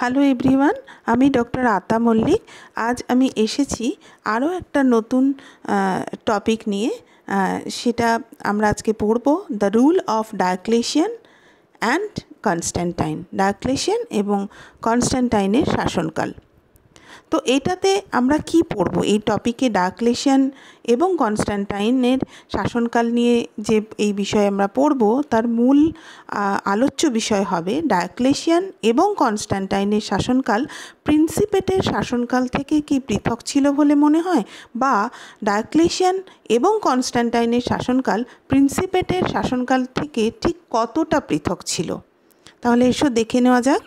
hello everyone আমি doctor Ata Mallick আজ আমি এসেছি আরও একটা নতুন টপিক নিয়ে সেটা আমরা আজকে পড়ব the rule of Diocletian and Constantine Diocletian এবং কনস্ট্যান্টাইনের শাসনকাল তো এটাতে আমরা কি পড়ব এই টপিকে ডাকলেশিয়ান এবং কনস্ট্যান্টাইনের শাসনকাল নিয়ে যে এই বিষয়ে আমরা পড়ব তার মূল আলোচ্য বিষয় হবে ডাকলেশিয়ান এবং কনস্ট্যান্টাইনের শাসনকাল প্রিন্সিপেটের শাসনকাল থেকে কি পৃথক ছিল বলে মনে হয় বা ডাকলেশিয়ান এবং কনস্ট্যান্টাইনের শাসনকাল প্রিন্সিপেটের শাসনকাল থেকে ঠিক কতটা পৃথক ছিল তাহলে এসো দেখে নেওয়া যাক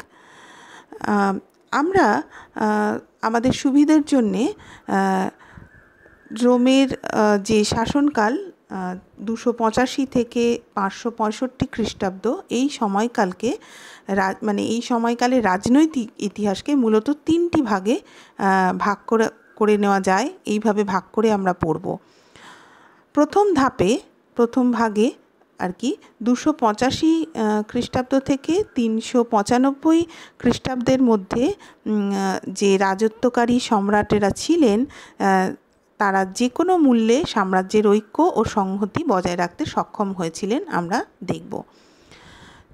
আমরা আমাদের সুবিধের জন্যে রোমের যে শাসনকাল দুশো পঁচাশি থেকে পাঁচশো পঁয়ষট্টি খ্রিস্টাব্দ এই সময়কালকে মানে এই সময়কালে রাজনৈতিক ইতিহাসকে মূলত তিনটি ভাগে ভাগ করে করে নেওয়া যায় এইভাবে ভাগ করে আমরা পড়ব প্রথম ধাপে প্রথম ভাগে আর কি দুশো পঁচাশি খ্রিস্টাব্দ থেকে তিনশো পঁচানব্বই খ্রিস্টাব্দের মধ্যে যে রাজত্বকারী সম্রাটেরা ছিলেন তারা যে কোনো মূল্যে সাম্রাজ্যের ঐক্য ও সংহতি বজায় রাখতে সক্ষম হয়েছিলেন আমরা দেখব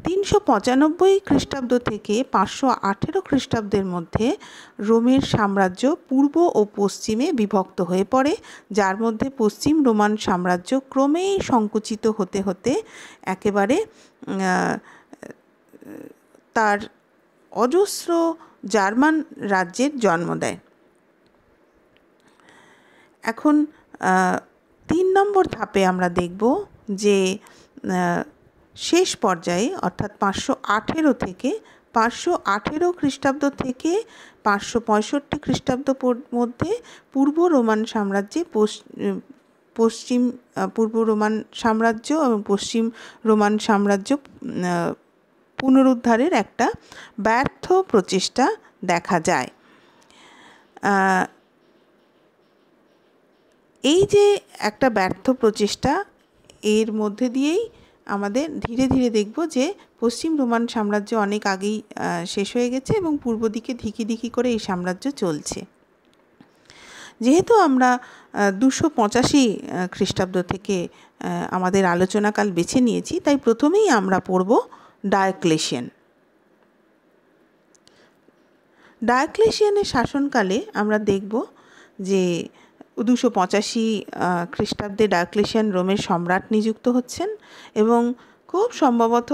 তিনশো পঁচানব্বই খ্রিস্টাব্দ থেকে পাঁচশো আঠেরো খ্রিস্টাব্দের মধ্যে রোমের সাম্রাজ্য পূর্ব ও পশ্চিমে বিভক্ত হয়ে পড়ে যার মধ্যে পশ্চিম রোমান সাম্রাজ্য ক্রমেই সংকুচিত হতে হতে একেবারে তার অজস্র জার্মান রাজ্যের জন্ম দেয় এখন তিন নম্বর ধাপে আমরা দেখব যে শেষ পর্যায়ে অর্থাৎ পাঁচশো আঠেরো থেকে পাঁচশো আঠেরো খ্রিস্টাব্দ থেকে পাঁচশো পঁয়ষট্টি খ্রিস্টাব্দ মধ্যে পূর্ব রোমান সাম্রাজ্যে পশ্চিম পূর্ব রোমান সাম্রাজ্য এবং পশ্চিম রোমান সাম্রাজ্য পুনরুদ্ধারের একটা ব্যর্থ প্রচেষ্টা দেখা যায় এই যে একটা ব্যর্থ প্রচেষ্টা এর মধ্যে দিয়েই আমাদের ধীরে ধীরে দেখব যে পশ্চিম রোমান সাম্রাজ্য অনেক আগেই শেষ হয়ে গেছে এবং পূর্ব দিকে ধিকি ধিকি করে এই সাম্রাজ্য চলছে যেহেতু আমরা দুশো পঁচাশি খ্রিস্টাব্দ থেকে আমাদের আলোচনাকাল বেছে নিয়েছি তাই প্রথমেই আমরা পড়ব ডায়োক্লেশিয়ান ডায়োক্লেশিয়ানের শাসনকালে আমরা দেখব যে দুশো পঁচাশি খ্রিস্টাব্দে ডাকলেশিয়ান রোমের সম্রাট নিযুক্ত হচ্ছেন এবং খুব সম্ভবত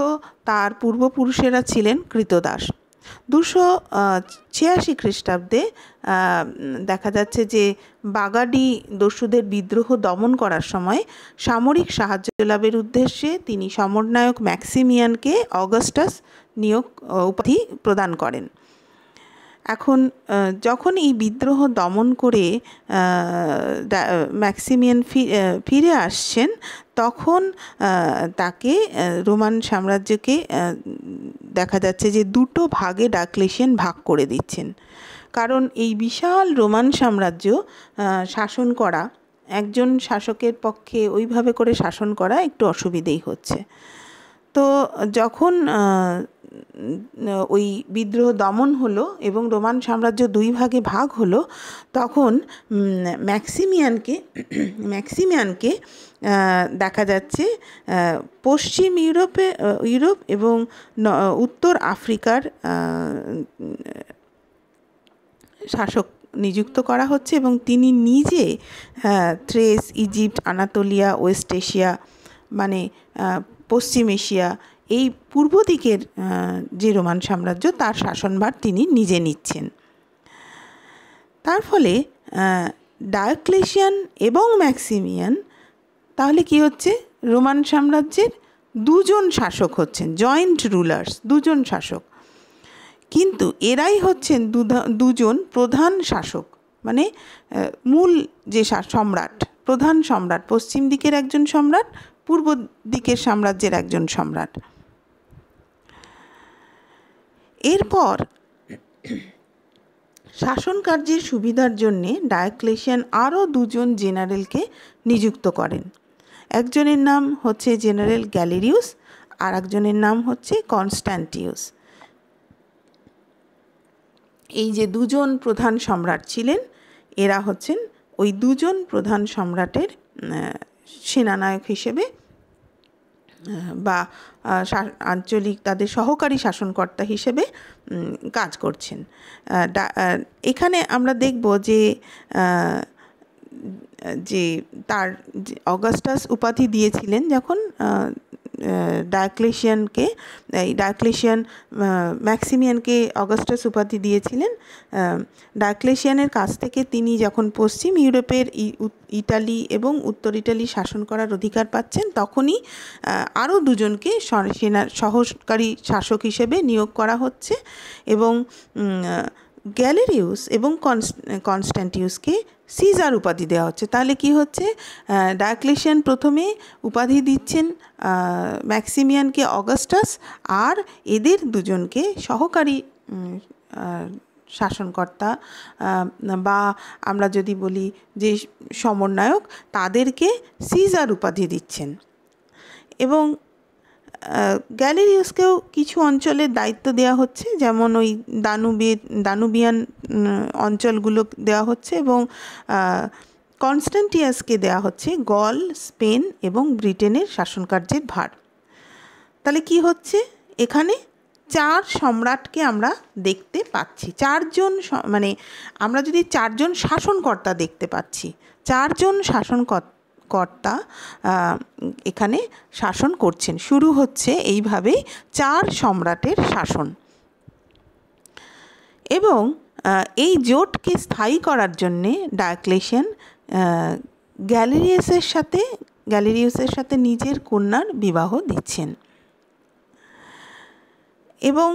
তার পূর্বপুরুষেরা ছিলেন কৃতদাস দুশো ছিয়াশি খ্রিস্টাব্দে দেখা যাচ্ছে যে বাগাডি দস্যুদের বিদ্রোহ দমন করার সময় সামরিক সাহায্য লাভের উদ্দেশ্যে তিনি সমরনায়ক ম্যাক্সিমিয়ানকে অগাস্টাস নিয়োগ উপাধি প্রদান করেন এখন যখন এই বিদ্রোহ দমন করে ম্যাক্সিমিয়ান ফিরে আসছেন তখন তাকে রোমান সাম্রাজ্যকে দেখা যাচ্ছে যে দুটো ভাগে ডাকলেশিয়ান ভাগ করে দিচ্ছেন কারণ এই বিশাল রোমান সাম্রাজ্য শাসন করা একজন শাসকের পক্ষে ওইভাবে করে শাসন করা একটু অসুবিধেই হচ্ছে তো যখন ওই বিদ্রোহ দমন হলো এবং রোমান সাম্রাজ্য দুই ভাগে ভাগ হলো তখন ম্যাক্সিমিয়ানকে ম্যাক্সিমিয়ানকে দেখা যাচ্ছে পশ্চিম ইউরোপে ইউরোপ এবং উত্তর আফ্রিকার শাসক নিযুক্ত করা হচ্ছে এবং তিনি নিজে Thrace Egypt Anatolia west Asia মানে পশ্চিম এশিয়া এই পূর্ব দিকের যে রোমান সাম্রাজ্য তার শাসনভার তিনি নিজে নিচ্ছেন তার ফলে ডায়োক্লেশিয়ান এবং ম্যাক্সিমিয়ান তাহলে কি হচ্ছে রোমান সাম্রাজ্যের দুজন শাসক হচ্ছেন জয়েন্ট রুলার্স দুজন শাসক কিন্তু এরাই হচ্ছেন দুজন প্রধান শাসক মানে মূল যে সম্রাট প্রধান সম্রাট পশ্চিম দিকের একজন সম্রাট পূর্ব দিকের সাম্রাজ্যের একজন সম্রাট এরপর শাসন কার্যের সুবিধার জন্যে ডায়োক্লেশিয়ান আরও দুজন জেনারেলকে নিযুক্ত করেন একজনের নাম হচ্ছে জেনারেল গ্যালেরিউস আর একজনের নাম হচ্ছে কনস্ট্যান্টিউস এই যে দুজন প্রধান সম্রাট ছিলেন এরা হচ্ছেন ওই দুজন প্রধান সম্রাটের সেনানায়ক হিসেবে বা আঞ্চলিক তাদের সহকারী শাসনকর্তা হিসেবে কাজ করছেন এখানে আমরা দেখব যে যে তার অগাস্টাস উপাধি দিয়েছিলেন যখন ডায়ক্লেশিয়ানকে এই ডায়ক্লেশিয়ান ম্যাক্সিমিয়ানকে অগাস্টাস উপাধি দিয়েছিলেন ডায়ক্লেশিয়ানের কাছ থেকে তিনি যখন পশ্চিম ইউরোপের ইটালি এবং উত্তর ইটালি শাসন করার অধিকার পাচ্ছেন তখনই আরও দুজনকে সেনা সহকারী শাসক হিসেবে নিয়োগ করা হচ্ছে এবং গ্যালেরিউস এবং কনস্ট্যান্টিউসকে সিজার উপাধি দেওয়া হচ্ছে তাহলে কি হচ্ছে ডায়াক্লেশিয়ান প্রথমে উপাধি দিচ্ছেন ম্যাক্সিমিয়ানকে অগাস্টাস আর এদের দুজনকে সহকারী শাসনকর্তা বা আমরা যদি বলি যে সমন্বয়ক তাদেরকে সিজার উপাধি দিচ্ছেন এবং গ্যালেরিয়াসকেও কিছু অঞ্চলের দায়িত্ব দেওয়া হচ্ছে যেমন ওই দানুবি দানুবিয়ান অঞ্চলগুলো দেওয়া হচ্ছে এবং কনস্ট্যান্টিয়াসকে দেওয়া হচ্ছে গল স্পেন এবং ব্রিটেনের শাসনকার্যের ভার তাহলে কি হচ্ছে এখানে চার সম্রাটকে আমরা দেখতে পাচ্ছি চারজন মানে আমরা যদি চারজন শাসনকর্তা দেখতে পাচ্ছি চারজন শাসনকর্তা কর্তা এখানে শাসন করছেন শুরু হচ্ছে এইভাবে চার সম্রাটের শাসন এবং এই জোটকে স্থায়ী করার জন্যে ডায়ক্লেশিয়ান গ্যালেরিয়াসের সাথে গ্যালেরিয়াসের সাথে নিজের কন্যার বিবাহ দিচ্ছেন এবং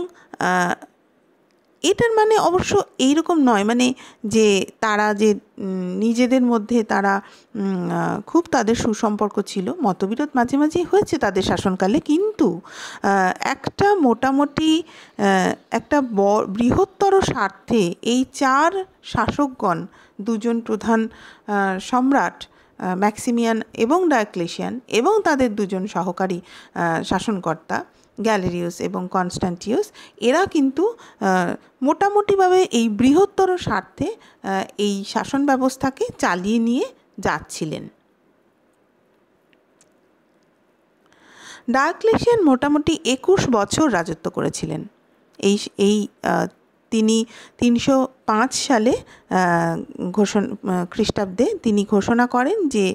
এটার মানে অবশ্য এই রকম নয় মানে যে তারা যে নিজেদের মধ্যে তারা খুব তাদের সুসম্পর্ক ছিল মতবিরোধ মাঝে মাঝেই হয়েছে তাদের শাসনকালে কিন্তু একটা মোটামুটি একটা বৃহত্তর স্বার্থে এই চার শাসকগণ দুজন প্রধান সম্রাট ম্যাক্সিমিয়ান এবং ডায়ক্লেশিয়ান এবং তাদের দুজন সহকারী শাসনকর্তা গ্যালেরিয়াস এবং কনস্টান্টিয়াস এরা কিন্তু মোটামুটিভাবে এই বৃহত্তর স্বার্থে এই শাসন ব্যবস্থাকে চালিয়ে নিয়ে যাচ্ছিলেন ডায়োক্লেশিয়ান মোটামুটি একুশ বছর রাজত্ব করেছিলেন এই এই তিনি তিনশো পাঁচ সালে ঘোষণা খ্রিস্টাব্দে তিনি ঘোষণা করেন যে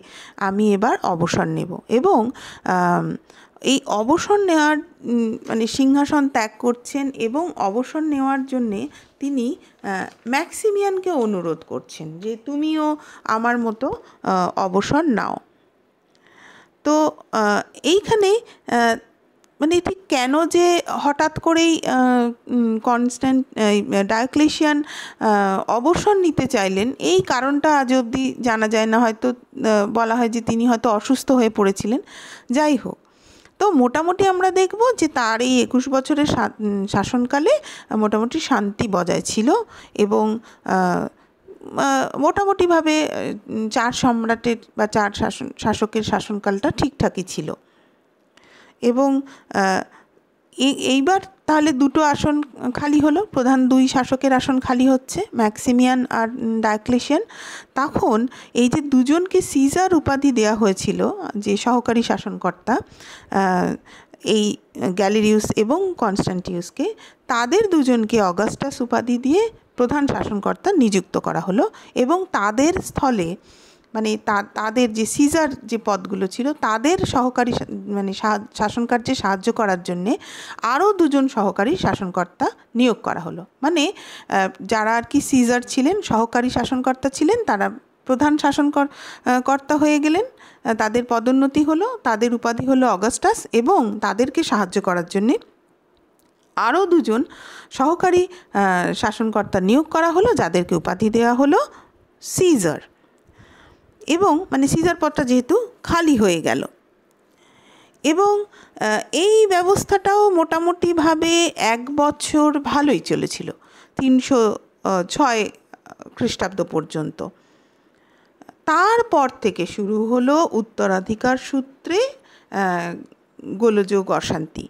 আমি এবার অবসর নেব এবং এই অবসর নেওয়ার মানে সিংহাসন ত্যাগ করছেন এবং অবসর নেওয়ার জন্যে তিনি ম্যাক্সিমিয়ানকে অনুরোধ করছেন যে তুমিও আমার মতো অবসর নাও তো এইখানে মানে ঠিক কেন যে হঠাৎ করেই কনস্ট্যান্ট ডায়োক্লেশিয়ান অবসর নিতে চাইলেন এই কারণটা আজ অবধি জানা যায় না হয়তো বলা হয় যে তিনি হয়তো অসুস্থ হয়ে পড়েছিলেন যাই হোক তো মোটামুটি আমরা দেখব যে তার এই একুশ বছরের শাসনকালে মোটামুটি শান্তি বজায় ছিল এবং মোটামুটিভাবে চার সম্রাটের বা চার শাসন শাসকের শাসনকালটা ঠিকঠাকই ছিল এবং এইবার তাহলে দুটো আসন খালি হলো প্রধান দুই শাসকের আসন খালি হচ্ছে ম্যাক্সিমিয়ান আর ডায়ক্লেশিয়ান তখন এই যে দুজনকে সিজার উপাধি দেয়া হয়েছিল যে সহকারী শাসনকর্তা এই গ্যালেরিউস এবং কনস্ট্যান্টিউসকে তাদের দুজনকে অগাস্টাস উপাধি দিয়ে প্রধান শাসনকর্তা নিযুক্ত করা হলো এবং তাদের স্থলে মানে তাদের যে সিজার যে পদগুলো ছিল তাদের সহকারী মানে শাসন কার্যে সাহায্য করার জন্যে আরও দুজন সহকারী শাসনকর্তা নিয়োগ করা হলো মানে যারা আর কি সিজার ছিলেন সহকারী শাসনকর্তা ছিলেন তারা প্রধান শাসন কর্তা হয়ে গেলেন তাদের পদোন্নতি হলো তাদের উপাধি হলো অগাস্টাস এবং তাদেরকে সাহায্য করার জন্যে আরও দুজন সহকারী শাসনকর্তা নিয়োগ করা হলো যাদেরকে উপাধি দেওয়া হলো সিজার এবং মানে সিজার পথটা যেহেতু খালি হয়ে গেল এবং এই ব্যবস্থাটাও মোটামুটিভাবে এক বছর ভালোই চলেছিল তিনশো ছয় খ্রিস্টাব্দ পর্যন্ত তারপর থেকে শুরু হলো উত্তরাধিকার সূত্রে গোলযোগ অশান্তি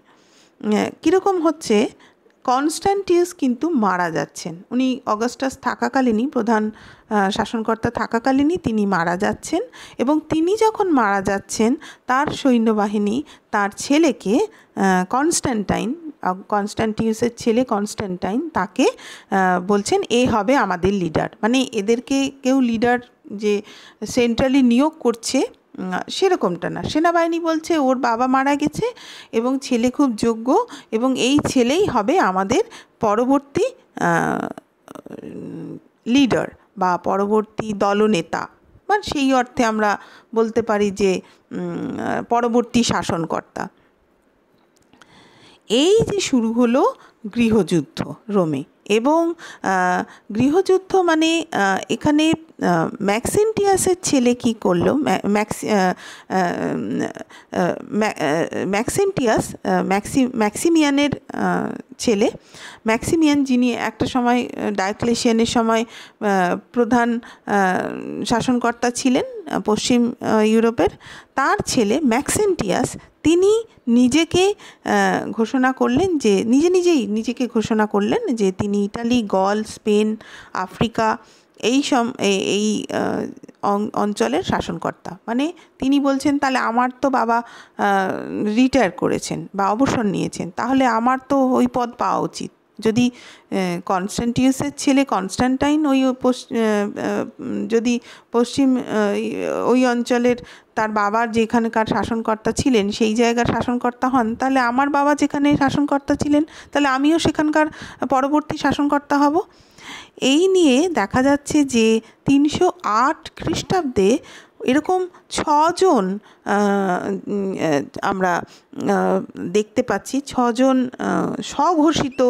কীরকম হচ্ছে কনস্ট্যান্টিয়াস কিন্তু মারা যাচ্ছেন উনি অগাস্টাস থাকাকালীনই প্রধান শাসনকর্তা থাকাকালীনই তিনি মারা যাচ্ছেন এবং তিনি যখন মারা যাচ্ছেন তার সৈন্যবাহিনী তার ছেলেকে কনস্ট্যান্টাইন কনস্ট্যান্টিউসের ছেলে কনস্ট্যান্টাইন তাকে বলছেন এ হবে আমাদের লিডার মানে এদেরকে কেউ লিডার যে সেন্ট্রালি নিয়োগ করছে সেরকমটা না সেনাবাহিনী বলছে ওর বাবা মারা গেছে এবং ছেলে খুব যোগ্য এবং এই ছেলেই হবে আমাদের পরবর্তী লিডার বা পরবর্তী দলনেতা বা সেই অর্থে আমরা বলতে পারি যে পরবর্তী শাসনকর্তা এই যে শুরু হলো গৃহযুদ্ধ রোমে এবং গৃহযুদ্ধ মানে এখানে ম্যাক্সেন্টিয়াসের ছেলে কি করলো ম্যাক্সেন্টিয়াস ম্যাক্সি ম্যাক্সিমিয়ানের ছেলে ম্যাক্সিমিয়ান যিনি একটা সময় ডায়ক্লেশিয়ানের সময় প্রধান শাসনকর্তা ছিলেন পশ্চিম ইউরোপের তার ছেলে ম্যাক্সেন্টিয়াস তিনি নিজেকে ঘোষণা করলেন যে নিজে নিজেই নিজেকে ঘোষণা করলেন যে তিনি ইটালি গল স্পেন আফ্রিকা এই সম এই অঞ্চলের শাসনকর্তা মানে তিনি বলছেন তাহলে আমার তো বাবা রিটায়ার করেছেন বা অবসর নিয়েছেন তাহলে আমার তো ওই পদ পাওয়া উচিত যদি কনস্ট্যান্টিউসের ছেলে কনস্ট্যান্টাইন ওই যদি পশ্চিম ওই অঞ্চলের তার বাবার যেখানকার শাসনকর্তা ছিলেন সেই জায়গার শাসনকর্তা হন তাহলে আমার বাবা যেখানে শাসনকর্তা ছিলেন তাহলে আমিও সেখানকার পরবর্তী শাসনকর্তা হব এই নিয়ে দেখা যাচ্ছে যে তিনশো আট খ্রিস্টাব্দে এরকম ছজন আমরা দেখতে পাচ্ছি ছজন স্বঘোষিত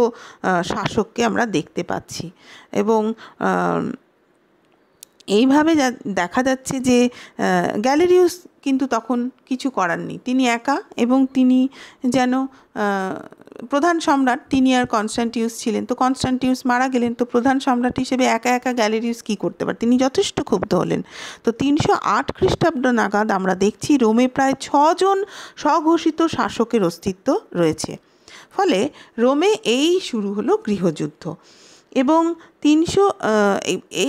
শাসককে আমরা দেখতে পাচ্ছি এবং এইভাবে দেখা যাচ্ছে যে গ্যালেরিউস কিন্তু তখন কিছু করার নেই তিনি একা এবং তিনি যেন প্রধান সম্রাট তিনি আর কনস্ট্যান্টিউস ছিলেন তো কনস্ট্যান্টিউস মারা গেলেন তো প্রধান সম্রাট হিসেবে একা একা গ্যালেরিউস কী করতে পারে তিনি যথেষ্ট ক্ষুব্ধ হলেন তো তিনশো আট খ্রিস্টাব্দ নাগাদ আমরা দেখছি রোমে প্রায় ছজন স্বঘোষিত শাসকের অস্তিত্ব রয়েছে ফলে রোমে এই শুরু হলো গৃহযুদ্ধ এবং তিনশো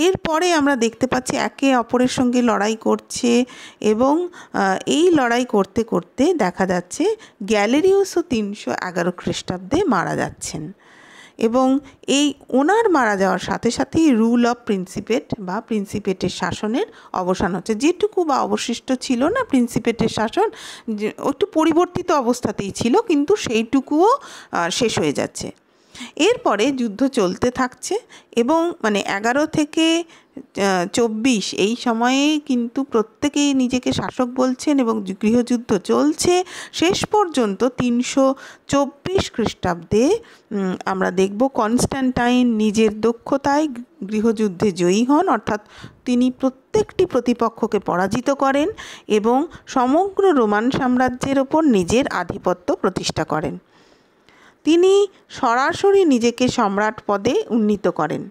এর পরে আমরা দেখতে পাচ্ছি একে অপরের সঙ্গে লড়াই করছে এবং এই লড়াই করতে করতে দেখা যাচ্ছে গ্যালেরিওসও তিনশো এগারো খ্রিস্টাব্দে মারা যাচ্ছেন এবং এই ওনার মারা যাওয়ার সাথে সাথেই রুল অফ প্রিন্সিপেট বা প্রিন্সিপেটের শাসনের অবসান হচ্ছে যেটুকু বা অবশিষ্ট ছিল না প্রিন্সিপেটের শাসন একটু পরিবর্তিত অবস্থাতেই ছিল কিন্তু সেইটুকুও শেষ হয়ে যাচ্ছে এরপরে যুদ্ধ চলতে থাকছে এবং মানে এগারো থেকে চব্বিশ এই সময়ে কিন্তু প্রত্যেকেই নিজেকে শাসক বলছেন এবং গৃহযুদ্ধ চলছে শেষ পর্যন্ত তিনশো চব্বিশ খ্রিস্টাব্দে আমরা দেখব কনস্ট্যান্টাইন নিজের দক্ষতায় গৃহযুদ্ধে জয়ী হন অর্থাৎ তিনি প্রত্যেকটি প্রতিপক্ষকে পরাজিত করেন এবং সমগ্র রোমান সাম্রাজ্যের ওপর নিজের আধিপত্য প্রতিষ্ঠা করেন তিনি সরাসরি নিজেকে সম্রাট পদে উন্নীত করেন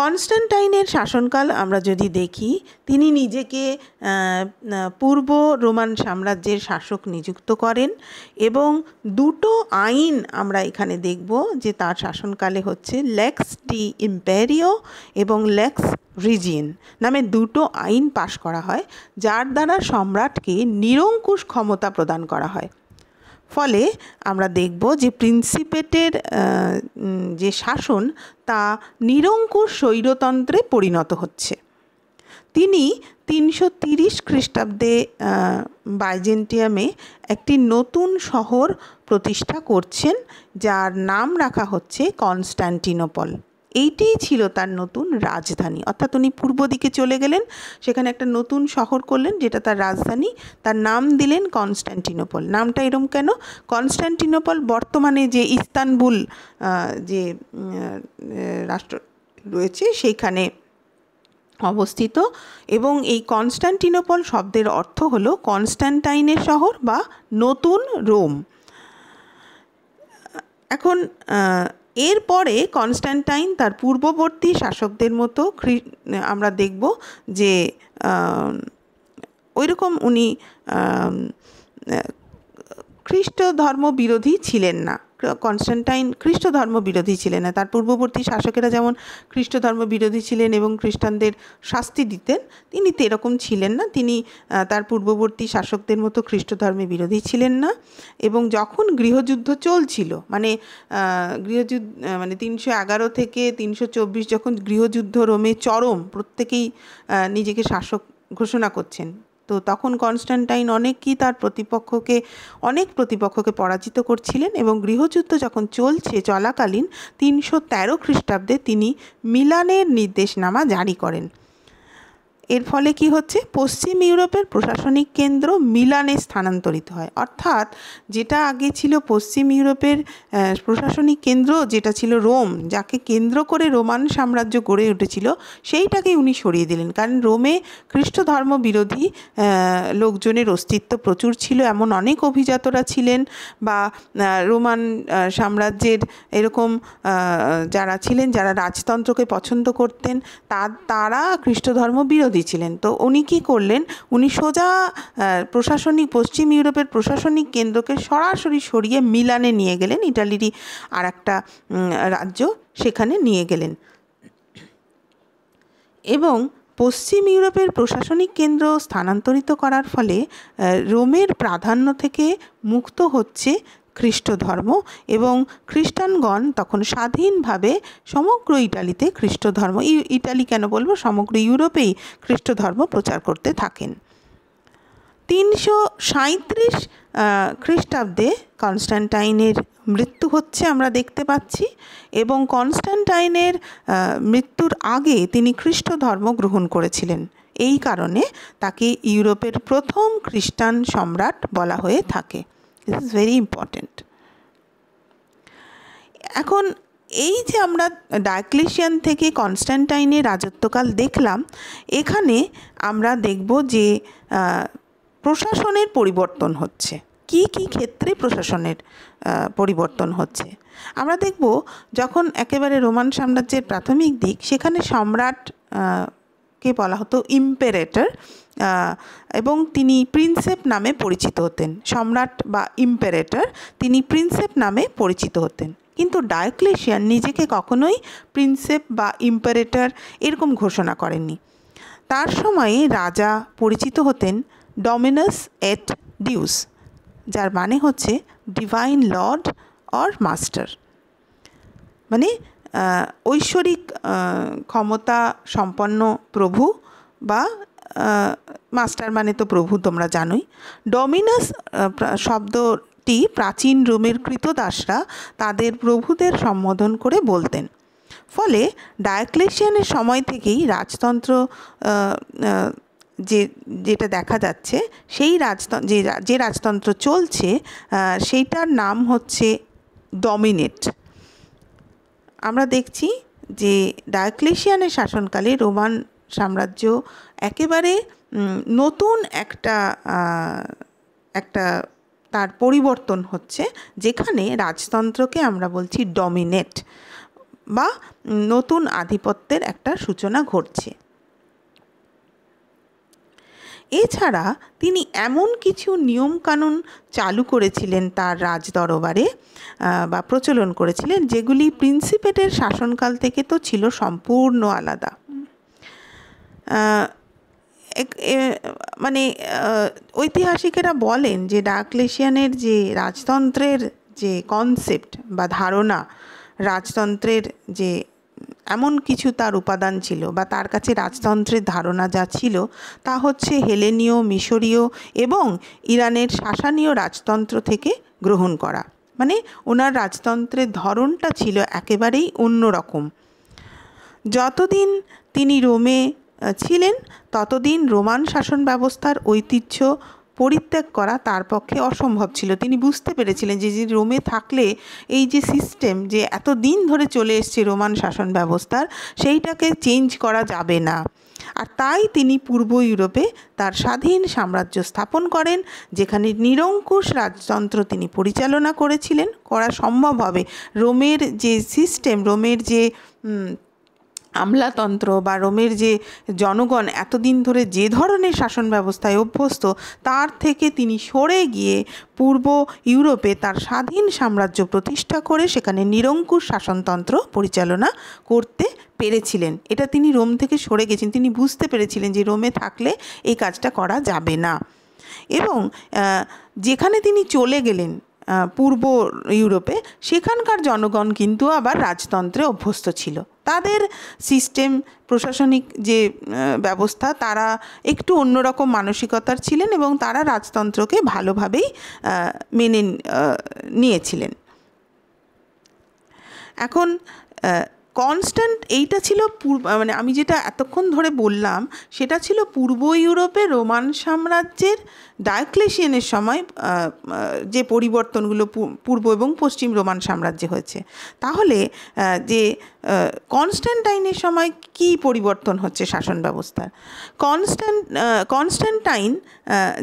কনস্ট্যান্টাইনের শাসনকাল আমরা যদি দেখি তিনি নিজেকে পূর্ব রোমান সাম্রাজ্যের শাসক নিযুক্ত করেন এবং দুটো আইন আমরা এখানে দেখব যে তার শাসনকালে হচ্ছে লেক্স ডি ইম্পেরিও এবং লেক্স রিজিন নামে দুটো আইন পাশ করা হয় যার দ্বারা সম্রাটকে নিরঙ্কুশ ক্ষমতা প্রদান করা হয় ফলে আমরা দেখব যে প্রিন্সিপেটের যে শাসন তা নিরঙ্কুশ স্বৈরতন্ত্রে পরিণত হচ্ছে তিনি তিনশো তিরিশ খ্রিস্টাব্দে বাইজেন্টিয়ামে একটি নতুন শহর প্রতিষ্ঠা করছেন যার নাম রাখা হচ্ছে কনস্ট্যান্টিনোপল এইটিই ছিল তার নতুন রাজধানী অর্থাৎ উনি পূর্ব দিকে চলে গেলেন সেখানে একটা নতুন শহর করলেন যেটা তার রাজধানী তার নাম দিলেন কনস্ট্যান্টিনোপল নামটা এরম কেন কনস্ট্যান্টিনোপল বর্তমানে যে ইস্তানবুল যে রাষ্ট্র রয়েছে সেইখানে অবস্থিত এবং এই কনস্ট্যান্টিনোপল শব্দের অর্থ হলো কনস্ট্যান্টাইনের শহর বা নতুন রোম এখন এরপরে কনস্ট্যান্টাইন তার পূর্ববর্তী শাসকদের মতো আমরা দেখব যে ওইরকম উনি খ্রিস্ট ধর্ম বিরোধী ছিলেন না কনস্টান্টাইন খ্রিস্ট ধর্ম বিরোধী ছিলেন না তার পূর্ববর্তী শাসকেরা যেমন খ্রিস্ট ধর্ম বিরোধী ছিলেন এবং খ্রিস্টানদের শাস্তি দিতেন তিনি তো এরকম ছিলেন না তিনি তার পূর্ববর্তী শাসকদের মতো খ্রিস্ট ধর্মে বিরোধী ছিলেন না এবং যখন গৃহযুদ্ধ চলছিল মানে গৃহযুদ্ধ মানে তিনশো এগারো থেকে তিনশো চব্বিশ যখন গৃহযুদ্ধ রোমে চরম প্রত্যেকেই নিজেকে শাসক ঘোষণা করছেন তো তখন কনস্ট্যান্টাইন অনেকই তার প্রতিপক্ষকে অনেক প্রতিপক্ষকে পরাজিত করছিলেন এবং গৃহযুদ্ধ যখন চলছে চলাকালীন তিনশো তেরো খ্রিস্টাব্দে তিনি মিলানের নির্দেশনামা জারি করেন এর ফলে কি হচ্ছে পশ্চিম ইউরোপের প্রশাসনিক কেন্দ্র মিলানে স্থানান্তরিত হয় অর্থাৎ যেটা আগে ছিল পশ্চিম ইউরোপের প্রশাসনিক কেন্দ্র যেটা ছিল রোম যাকে কেন্দ্র করে রোমান সাম্রাজ্য গড়ে উঠেছিল সেইটাকে উনি সরিয়ে দিলেন কারণ রোমে খ্রিস্ট ধর্ম বিরোধী লোকজনের অস্তিত্ব প্রচুর ছিল এমন অনেক অভিজাতরা ছিলেন বা রোমান সাম্রাজ্যের এরকম যারা ছিলেন যারা রাজতন্ত্রকে পছন্দ করতেন তারা খ্রিস্ট ধর্ম বিরোধী দিয়েছিলেন তো উনি কি করলেন উনি সোজা প্রশাসনিক পশ্চিম ইউরোপের প্রশাসনিক কেন্দ্রকে সরাসরি সরিয়ে মিলানে নিয়ে গেলেন ইটালিরই আর একটা রাজ্য সেখানে নিয়ে গেলেন এবং পশ্চিম ইউরোপের প্রশাসনিক কেন্দ্র স্থানান্তরিত করার ফলে রোমের প্রাধান্য থেকে মুক্ত হচ্ছে খ্রিস্ট ধর্ম এবং খ্রিস্টানগণ তখন স্বাধীনভাবে সমগ্র ইটালিতে খ্রিস্ট ধর্ম ইটালি কেন বলবো সমগ্র ইউরোপেই খ্রিস্ট ধর্ম প্রচার করতে থাকেন তিনশো সাঁত্রিশ খ্রিস্টাব্দে কনস্ট্যান্টাইনের মৃত্যু হচ্ছে আমরা দেখতে পাচ্ছি এবং কনস্ট্যান্টাইনের মৃত্যুর আগে তিনি খ্রিস্ট ধর্ম গ্রহণ করেছিলেন এই কারণে তাকে ইউরোপের প্রথম খ্রিস্টান সম্রাট বলা হয়ে থাকে দিস ইজ ভেরি ইম্পর্ট্যান্ট এখন এই যে আমরা ডায়ক্লেশিয়ান থেকে কনস্ট্যান্টাইনের রাজত্বকাল দেখলাম এখানে আমরা দেখব যে প্রশাসনের পরিবর্তন হচ্ছে কি কি ক্ষেত্রে প্রশাসনের পরিবর্তন হচ্ছে আমরা দেখব যখন একেবারে রোমান সাম্রাজ্যের প্রাথমিক দিক সেখানে সম্রাট কে বলা হতো ইম্পেরেটর এবং তিনি প্রিন্সেপ নামে পরিচিত হতেন সম্রাট বা ইম্পেরেটর তিনি প্রিন্সেপ নামে পরিচিত হতেন কিন্তু ডায়োক্লেশিয়ান নিজেকে কখনোই প্রিন্সেপ বা ইম্পেরেটর এরকম ঘোষণা করেননি তার সময়ে রাজা পরিচিত হতেন ডমিনাস এট ডিউস যার মানে হচ্ছে ডিভাইন লর্ড অর মাস্টার মানে ঐশ্বরিক ক্ষমতা সম্পন্ন প্রভু বা মাস্টার মানে তো প্রভু তোমরা জানোই ডমিনাস শব্দটি প্রাচীন রোমের কৃতদাসরা তাদের প্রভুদের সম্বোধন করে বলতেন ফলে ডায়োক্লেশিয়ানের সময় থেকেই রাজতন্ত্র যে যেটা দেখা যাচ্ছে সেই রাজতন্ত্র যে যে রাজতন্ত্র চলছে সেইটার নাম হচ্ছে ডমিনেট আমরা দেখছি যে ডায়োক্লেশিয়ানের শাসনকালে রোমান সাম্রাজ্য একেবারে নতুন একটা একটা তার পরিবর্তন হচ্ছে যেখানে রাজতন্ত্রকে আমরা বলছি ডমিনেট বা নতুন আধিপত্যের একটা সূচনা ঘটছে এছাড়া তিনি এমন কিছু নিয়মকানুন চালু করেছিলেন তার রাজদরবারে বা প্রচলন করেছিলেন যেগুলি প্রিন্সিপেটের শাসনকাল থেকে তো ছিল সম্পূর্ণ আলাদা মানে ঐতিহাসিকেরা বলেন যে ডাকলেশিয়ানের যে রাজতন্ত্রের যে কনসেপ্ট বা ধারণা রাজতন্ত্রের যে এমন কিছু তার উপাদান ছিল বা তার কাছে রাজতন্ত্রের ধারণা যা ছিল তা হচ্ছে হেলেনীয় মিশরীয় এবং ইরানের শাসানীয় রাজতন্ত্র থেকে গ্রহণ করা মানে ওনার রাজতন্ত্রের ধরনটা ছিল একেবারেই অন্যরকম যতদিন তিনি রোমে ছিলেন ততদিন রোমান শাসন ব্যবস্থার ঐতিহ্য পরিত্যাগ করা তার পক্ষে অসম্ভব ছিল তিনি বুঝতে পেরেছিলেন যে রোমে থাকলে এই যে সিস্টেম যে এত দিন ধরে চলে এসছে রোমান শাসন ব্যবস্থার সেইটাকে চেঞ্জ করা যাবে না আর তাই তিনি পূর্ব ইউরোপে তার স্বাধীন সাম্রাজ্য স্থাপন করেন যেখানে নিরঙ্কুশ রাজতন্ত্র তিনি পরিচালনা করেছিলেন করা সম্ভব হবে রোমের যে সিস্টেম রোমের যে আমলাতন্ত্র বা রোমের যে জনগণ এতদিন ধরে যে ধরনের শাসন ব্যবস্থায় অভ্যস্ত তার থেকে তিনি সরে গিয়ে পূর্ব ইউরোপে তার স্বাধীন সাম্রাজ্য প্রতিষ্ঠা করে সেখানে নিরঙ্কুশ শাসনতন্ত্র পরিচালনা করতে পেরেছিলেন এটা তিনি রোম থেকে সরে গেছেন তিনি বুঝতে পেরেছিলেন যে রোমে থাকলে এই কাজটা করা যাবে না এবং যেখানে তিনি চলে গেলেন পূর্ব ইউরোপে সেখানকার জনগণ কিন্তু আবার রাজতন্ত্রে অভ্যস্ত ছিল তাদের সিস্টেম প্রশাসনিক যে ব্যবস্থা তারা একটু অন্যরকম মানসিকতার ছিলেন এবং তারা রাজতন্ত্রকে ভালোভাবেই মেনে নিয়েছিলেন এখন কনস্ট্যান্ট এইটা ছিল পূর্ব মানে আমি যেটা এতক্ষণ ধরে বললাম সেটা ছিল পূর্ব ইউরোপে রোমান সাম্রাজ্যের ডায়োক্লেশিয়ানের সময় যে পরিবর্তনগুলো পূর্ব এবং পশ্চিম রোমান সাম্রাজ্যে হয়েছে তাহলে যে কনস্ট্যান্টাইনের সময় কি পরিবর্তন হচ্ছে শাসন ব্যবস্থার কনস্ট্যান্ট কনস্ট্যান্টাইন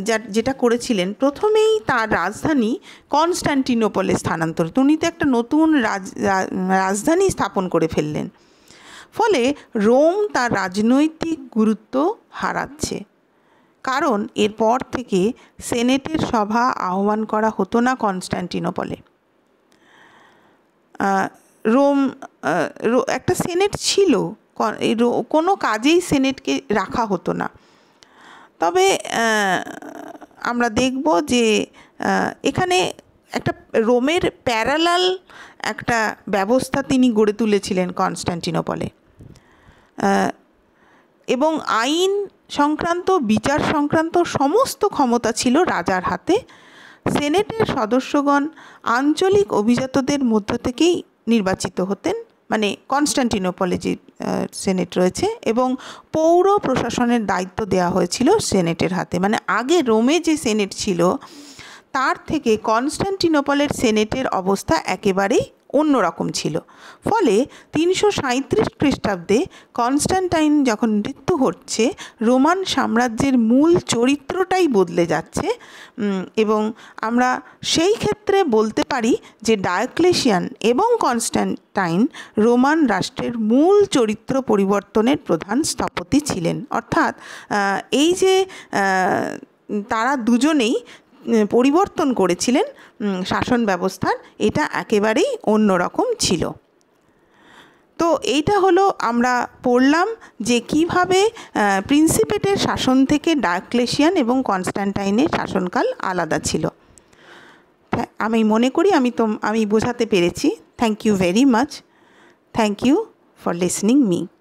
যা যেটা করেছিলেন প্রথমেই তার রাজধানী কনস্ট্যান্টিনোপলে স্থানান্তর উনি তো একটা নতুন রাজ রাজধানী স্থাপন করে ফেললেন ফলে রোম তার রাজনৈতিক গুরুত্ব হারাচ্ছে কারণ এরপর থেকে সেনেটের সভা আহ্বান করা হতো না কনস্ট্যান্টিনোপলে রোম একটা সেনেট ছিল কোনো কাজেই সেনেটকে রাখা হতো না তবে আমরা দেখব যে এখানে একটা রোমের প্যারালাল একটা ব্যবস্থা তিনি গড়ে তুলেছিলেন কনস্ট্যান্টিনোপলে এবং আইন সংক্রান্ত বিচার সংক্রান্ত সমস্ত ক্ষমতা ছিল রাজার হাতে সেনেটের সদস্যগণ আঞ্চলিক অভিজাতদের মধ্য থেকেই নির্বাচিত হতেন মানে কনস্ট্যান্টিনোপলে যে সেনেট রয়েছে এবং পৌর প্রশাসনের দায়িত্ব দেওয়া হয়েছিল সেনেটের হাতে মানে আগে রোমে যে সেনেট ছিল তার থেকে কনস্ট্যান্টিনোপলের সেনেটের অবস্থা একেবারেই অন্যরকম ছিল ফলে তিনশো সাঁত্রিশ খ্রিস্টাব্দে কনস্ট্যান্টাইন যখন মৃত্যু হচ্ছে রোমান সাম্রাজ্যের মূল চরিত্রটাই বদলে যাচ্ছে এবং আমরা সেই ক্ষেত্রে বলতে পারি যে ডায়োক্লেশিয়ান এবং কনস্ট্যান্টাইন রোমান রাষ্ট্রের মূল চরিত্র পরিবর্তনের প্রধান স্থপতি ছিলেন অর্থাৎ এই যে তারা দুজনেই পরিবর্তন করেছিলেন শাসন ব্যবস্থার এটা একেবারেই অন্যরকম ছিল তো এইটা হলো আমরা পড়লাম যে কিভাবে প্রিন্সিপেটের শাসন থেকে ডার্কলেশিয়ান এবং কনস্ট্যান্টাইনের শাসনকাল আলাদা ছিল আমি মনে করি আমি তো আমি বোঝাতে পেরেছি thank you very much thank you for listening me